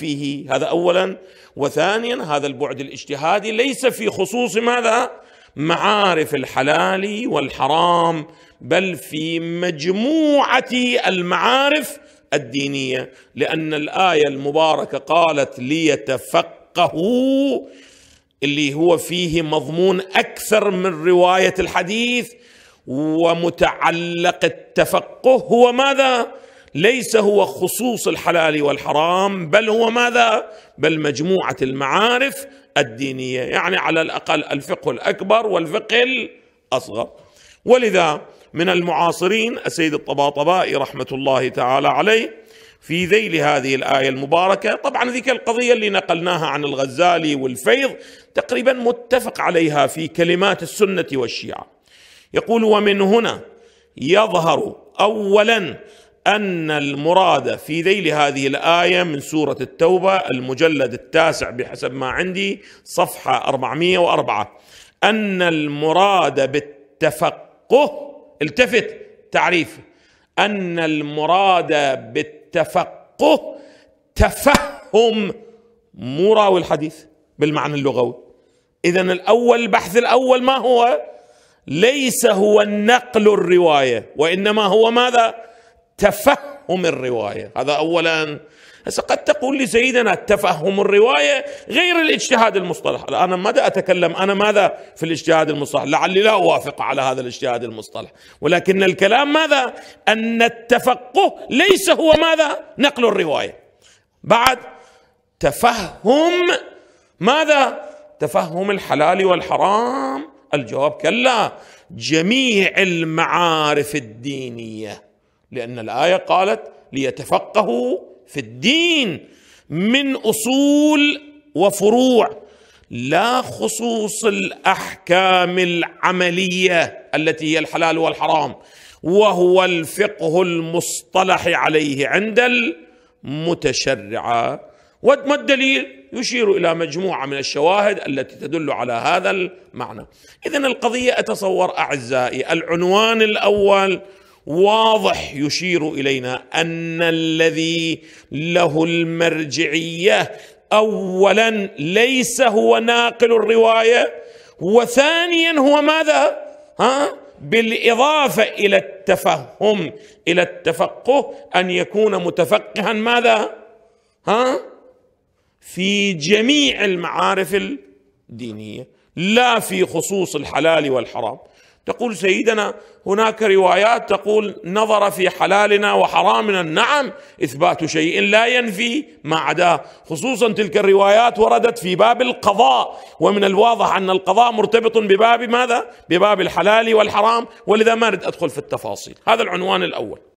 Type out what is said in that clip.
فيه هذا اولا وثانيا هذا البعد الاجتهادي ليس في خصوص ماذا معارف الحلال والحرام بل في مجموعه المعارف الدينيه لان الايه المباركه قالت ليتفقهوا اللي هو فيه مضمون اكثر من روايه الحديث ومتعلق التفقه هو ماذا ليس هو خصوص الحلال والحرام بل هو ماذا بل مجموعه المعارف الدينيه يعني على الاقل الفقه الاكبر والفقه الاصغر ولذا من المعاصرين السيد الطباطبائي رحمه الله تعالى عليه في ذيل هذه الايه المباركه طبعا ذيك القضيه اللي نقلناها عن الغزالي والفيض تقريبا متفق عليها في كلمات السنه والشيعه يقول ومن هنا يظهر اولا أن المراد في ذيل هذه الآية من سورة التوبة المجلد التاسع بحسب ما عندي صفحة 404 أن المراد بالتفقه التفت تعريف أن المراد بالتفقه تفهم مراوي الحديث بالمعنى اللغوي إذا الأول البحث الأول ما هو؟ ليس هو النقل الرواية وإنما هو ماذا؟ تفهم الروايه هذا اولا هسه قد تقول لي سيدنا تفهم الروايه غير الاجتهاد المصطلح انا ماذا اتكلم انا ماذا في الاجتهاد المصطلح لعلي لا اوافق على هذا الاجتهاد المصطلح ولكن الكلام ماذا ان التفقه ليس هو ماذا نقل الروايه بعد تفهم ماذا تفهم الحلال والحرام الجواب كلا جميع المعارف الدينيه لأن الآية قالت ليتفقهوا في الدين من أصول وفروع لا خصوص الأحكام العملية التي هي الحلال والحرام وهو الفقه المصطلح عليه عند المتشرعه وما الدليل؟ يشير الى مجموعه من الشواهد التي تدل على هذا المعنى. اذا القضيه اتصور اعزائي العنوان الاول واضح يشير الينا ان الذي له المرجعيه اولا ليس هو ناقل الروايه وثانيا هو ماذا ها بالاضافه الى التفهم الى التفقه ان يكون متفقها ماذا ها في جميع المعارف الدينيه لا في خصوص الحلال والحرام تقول سيدنا هناك روايات تقول نظر في حلالنا وحرامنا نعم اثبات شيء لا ينفي ما عداه خصوصا تلك الروايات وردت في باب القضاء ومن الواضح ان القضاء مرتبط بباب ماذا؟ بباب الحلال والحرام ولذا ما اريد ادخل في التفاصيل هذا العنوان الاول